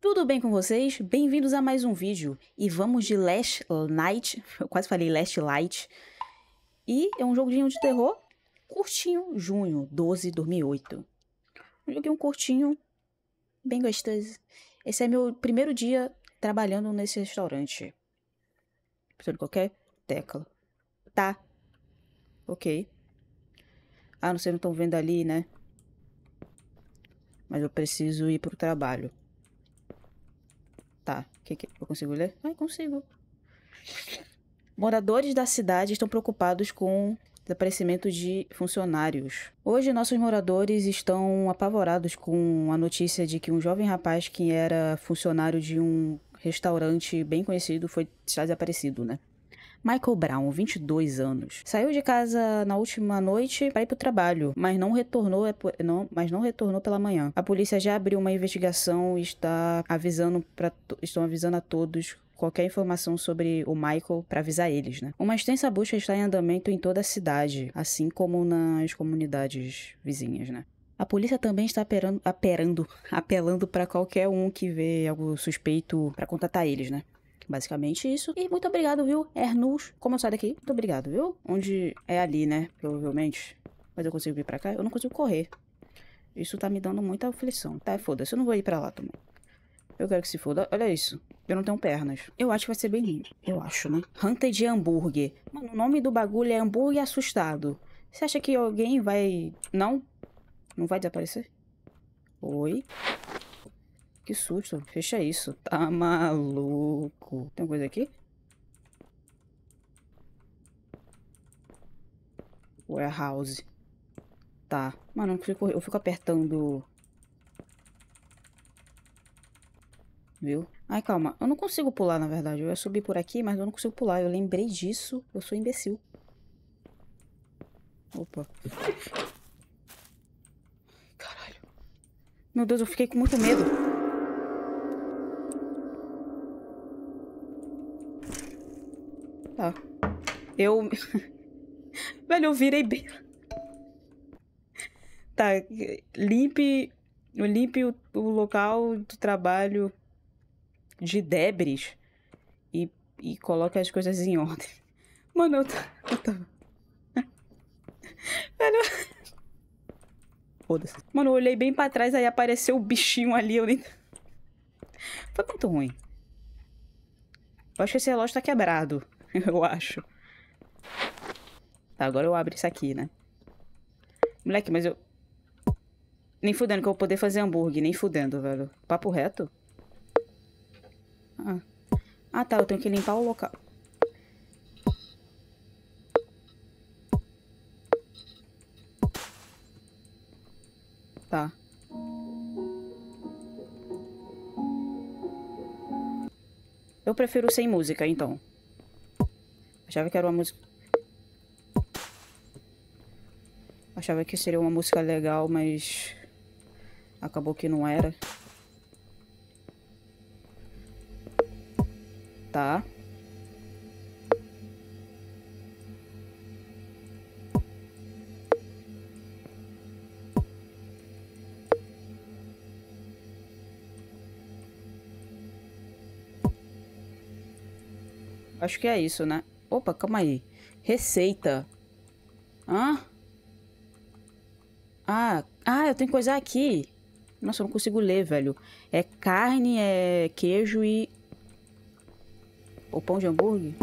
Tudo bem com vocês? Bem-vindos a mais um vídeo e vamos de Last Night, eu quase falei Last Light, e é um joguinho de terror curtinho, junho 12 2008. Um joguinho curtinho, bem gostoso. Esse é meu primeiro dia trabalhando nesse restaurante. Preciso de qualquer tecla. Tá. Ok. Ah, não sei, não estão vendo ali, né? Mas eu preciso ir pro trabalho. Tá, que, que, eu consigo ler? Ai, ah, consigo. Moradores da cidade estão preocupados com o desaparecimento de funcionários. Hoje, nossos moradores estão apavorados com a notícia de que um jovem rapaz que era funcionário de um restaurante bem conhecido foi desaparecido, né? Michael Brown, 22 anos, saiu de casa na última noite para ir para o trabalho, mas não retornou, é não, mas não retornou pela manhã. A polícia já abriu uma investigação e está avisando para estão avisando a todos qualquer informação sobre o Michael para avisar eles, né? Uma extensa busca está em andamento em toda a cidade, assim como nas comunidades vizinhas, né? A polícia também está aperando, aperando apelando para qualquer um que vê algo suspeito para contatar eles, né? Basicamente isso. E muito obrigado, viu, Ernus. Como eu saio daqui? Muito obrigado, viu? Onde é ali, né? Provavelmente. Mas eu consigo vir pra cá? Eu não consigo correr. Isso tá me dando muita aflição. Tá, foda-se. Eu não vou ir pra lá também. Eu quero que se foda. Olha isso. Eu não tenho pernas. Eu acho que vai ser bem lindo. Eu acho, né? Hunter de hambúrguer. Mano, o nome do bagulho é hambúrguer assustado. Você acha que alguém vai... Não? Não vai desaparecer? Oi? Que susto. Fecha isso. Tá maluco. Tem coisa aqui? Warehouse. Tá. Mano, eu fico, eu fico apertando... Viu? Ai, calma. Eu não consigo pular, na verdade. Eu ia subir por aqui, mas eu não consigo pular. Eu lembrei disso. Eu sou imbecil. Opa. Caralho. Meu Deus, eu fiquei com muito medo. Tá. Eu... Velho, eu virei bem... Tá, limpe... Limpe o, o local do trabalho de debris e, e coloque as coisas em ordem. Mano, eu, eu tava... Velho... Foda-se. Mano, eu olhei bem pra trás, aí apareceu o bichinho ali, eu nem... Foi muito ruim. Eu acho que esse relógio tá quebrado. eu acho. Tá, agora eu abro isso aqui, né? Moleque, mas eu... Nem fudendo que eu vou poder fazer hambúrguer, nem fudendo, velho. Papo reto? Ah. ah, tá, eu tenho que limpar o local. Tá. Eu prefiro sem música, então. Achava que era uma música. Achava que seria uma música legal, mas acabou que não era. Tá. Acho que é isso, né? Opa, calma aí. Receita. Hã? Ah, ah, eu tenho coisa aqui. Nossa, eu não consigo ler, velho. É carne, é queijo e... O pão de hambúrguer?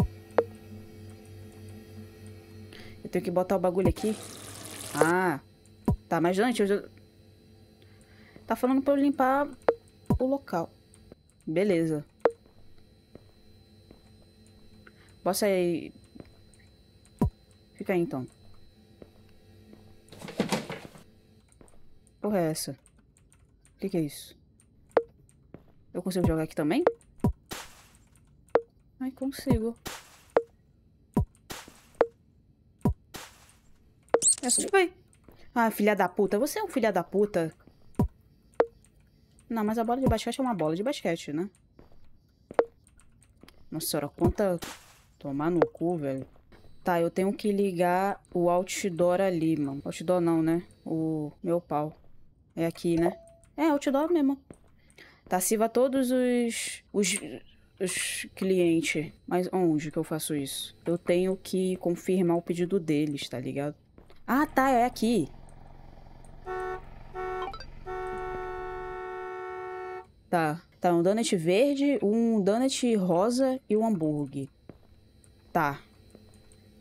Eu tenho que botar o bagulho aqui. Ah. Tá, mas antes... Eu... Tá falando pra eu limpar o local. Beleza. posso aí. Fica aí então. Porra é essa? O que, que é isso? Eu consigo jogar aqui também? Ai, consigo. Essa tipo aí. Ah, filha da puta. Você é um filha da puta. Não, mas a bola de basquete é uma bola de basquete, né? Nossa senhora, quanta Tomar no cu, velho. Tá, eu tenho que ligar o outdoor ali, mano. Outdoor não, né? O meu pau. É aqui, né? É, outdoor mesmo. Tá, siva todos os, os, os clientes. Mas onde que eu faço isso? Eu tenho que confirmar o pedido deles, tá ligado? Ah, tá, é aqui. Tá, tá um donut verde, um donut rosa e um hambúrguer. Tá.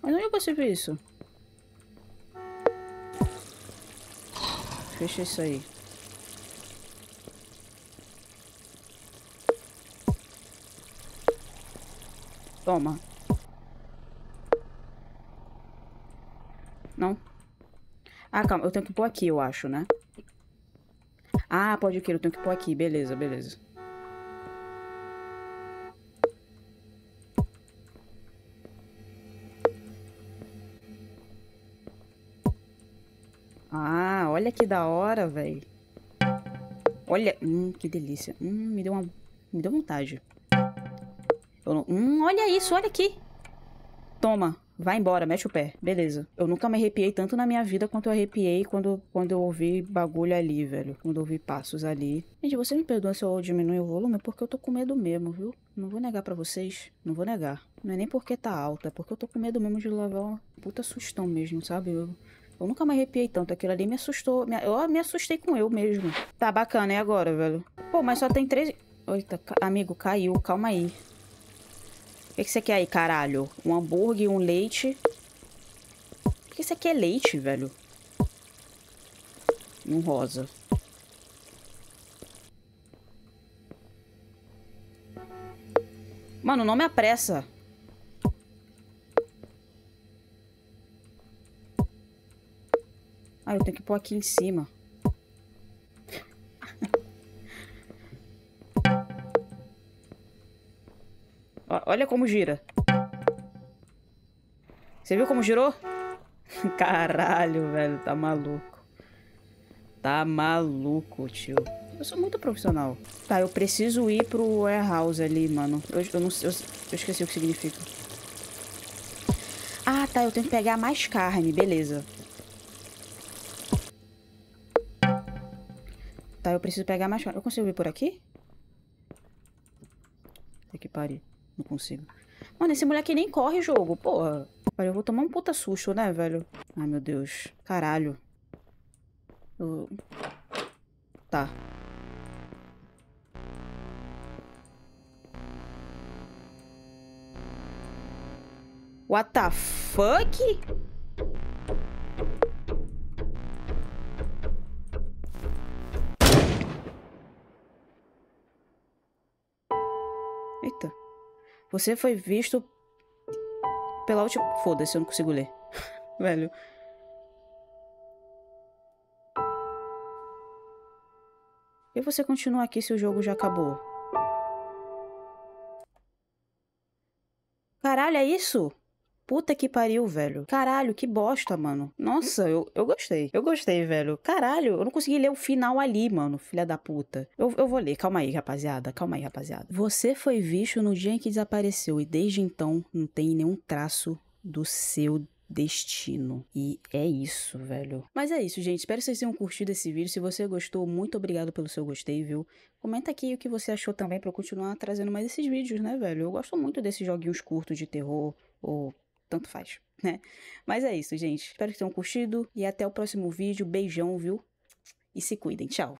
Mas onde eu consigo isso? Fecha isso aí. Toma. Não. Ah, calma. Eu tenho que pôr aqui, eu acho, né? Ah, pode aqui Eu tenho que pôr aqui. Beleza, beleza. Ah, olha que da hora, velho. Olha, hum, que delícia. Hum, me deu uma, me deu vontade. Não... Hum, olha isso, olha aqui. Toma, vai embora, mete o pé. Beleza. Eu nunca me arrepiei tanto na minha vida quanto eu arrepiei quando, quando eu ouvi bagulho ali, velho. Quando eu ouvi passos ali. Gente, você me perdoa se eu diminuir o volume, porque eu tô com medo mesmo, viu? Não vou negar pra vocês, não vou negar. Não é nem porque tá alta, é porque eu tô com medo mesmo de levar uma puta sustão mesmo, sabe? Eu... Eu nunca me arrepiei tanto. Aquilo ali me assustou. Eu me assustei com eu mesmo. Tá bacana, é agora, velho. Pô, mas só tem três... Eita, amigo, caiu. Calma aí. O que, você quer aí, caralho? Um hambúrguer, um leite. O que você quer leite, velho? um rosa. Mano, não me apressa. Ah, eu tenho que pôr aqui em cima. Olha como gira. Você viu como girou? Caralho, velho, tá maluco. Tá maluco, tio. Eu sou muito profissional. Tá, eu preciso ir pro warehouse ali, mano. Eu, eu não eu, eu esqueci o que significa. Ah, tá, eu tenho que pegar mais carne, beleza. Tá, eu preciso pegar mais Eu consigo ir por aqui? Até que pare. Não consigo. Mano, esse moleque nem corre o jogo, porra. Olha, eu vou tomar um puta susto, né, velho? Ai, meu Deus. Caralho. Eu... Tá. What the fuck? Você foi visto pela última. Foda-se, eu não consigo ler. Velho. E você continua aqui se o jogo já acabou? Caralho, é isso? Puta que pariu, velho. Caralho, que bosta, mano. Nossa, eu, eu gostei. Eu gostei, velho. Caralho, eu não consegui ler o final ali, mano, filha da puta. Eu, eu vou ler, calma aí, rapaziada. Calma aí, rapaziada. Você foi visto no dia em que desapareceu e desde então não tem nenhum traço do seu destino. E é isso, velho. Mas é isso, gente. Espero que vocês tenham curtido esse vídeo. Se você gostou, muito obrigado pelo seu gostei, viu? Comenta aqui o que você achou também para continuar trazendo mais esses vídeos, né, velho? Eu gosto muito desses joguinhos curtos de terror ou tanto faz, né? Mas é isso, gente. Espero que tenham curtido e até o próximo vídeo. Beijão, viu? E se cuidem. Tchau.